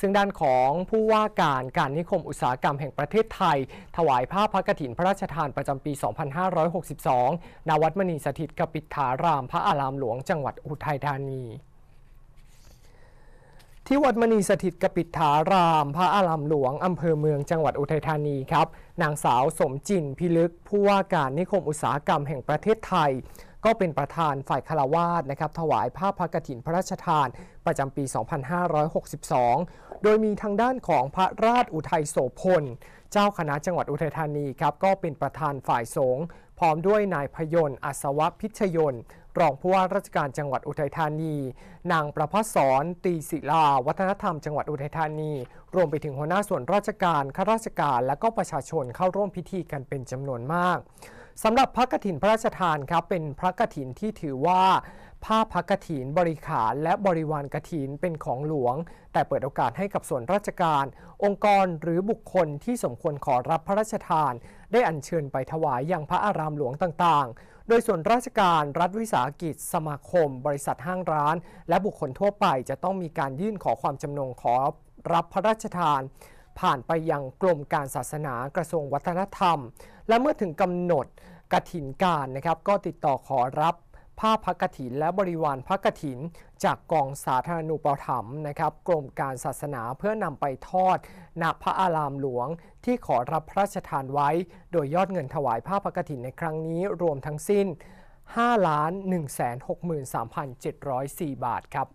ซึ่งด้านของผู้ว่าการการนิคมอุตสาหกรรมแห่งประเทศไทย ถวายภาพพระกฐินพระราชทานประจำปี 2562 ณ วัดมณีสถิตกปิฐาราม พระอารามหลวงจังหวัดอุทัยธานี ที่วัดมณีสถิตกปิฐาราม พระอารามหลวงอำเภอเมืองจังหวัดอุทัยธานีครับ นางสาวสมจินพิลึก ผู้ว่าการนิคมอุตสาหกรรมแห่งประเทศไทย ก็เป็นประธานฝ่ายคารวาสนะครับถวายภาพพระกฐินพระราชทานประจำปี 2562โดยมีทางด้านของพระราชอุทัยโสพล เจ้าคณะจังหวัดอุทัยธานีครับก็เป็นประธานฝ่ายสงฆ์พร้อมด้วยนายพยนต์อัศวพิชยนต์รองผู้ว่าราชการจังหวัดอุทัยธานีนางประพศรตีศิลา วัฒนธรรมจังหวัดอุทัยธานี รวมไปถึงหัวหน้าส่วนราชการ ข้าราชการและก็ประชาชนเข้าร่วมพิธีกันเป็นจำนวนมากสำหรับพระกฐินพระราชทานครับเป็นพระกฐินที่ถือว่าผ้าพักกถินบริขารและบริวารกถิน เป็นของหลวง แต่เปิดโอกาสให้กับส่วนราชการ องค์กรหรือบุคคลที่สมควรขอรับพระราชทาน ได้อัญเชิญไปถวายยังพระอารามหลวงต่างๆ โดยส่วนราชการรัฐวิสาหกิจสมาคม บริษัทห้างร้าน และบุคคลทั่วไปจะต้องมีการยื่นขอความจำนง ขอรับพระราชทาน ผ่านไปยังกรมการศาสนากระทรวงวัฒนธรรม และเมื่อถึงกำหนดกระถินการนะครับ ก็ติดต่อขอรับผ้าพักกถินและบริวารพักกถิน จากกองสาธารณูปถัมภ์นะครับกรมการศาสนาเพื่อนำไปทอดณพระอารามหลวงที่ขอรับพระราชทานไว้ โดยยอดเงินถวายผ้าพักกถินในครั้งนี้รวมทั้งสิ้น 5 1 6 3 7 0 4 บาทครับ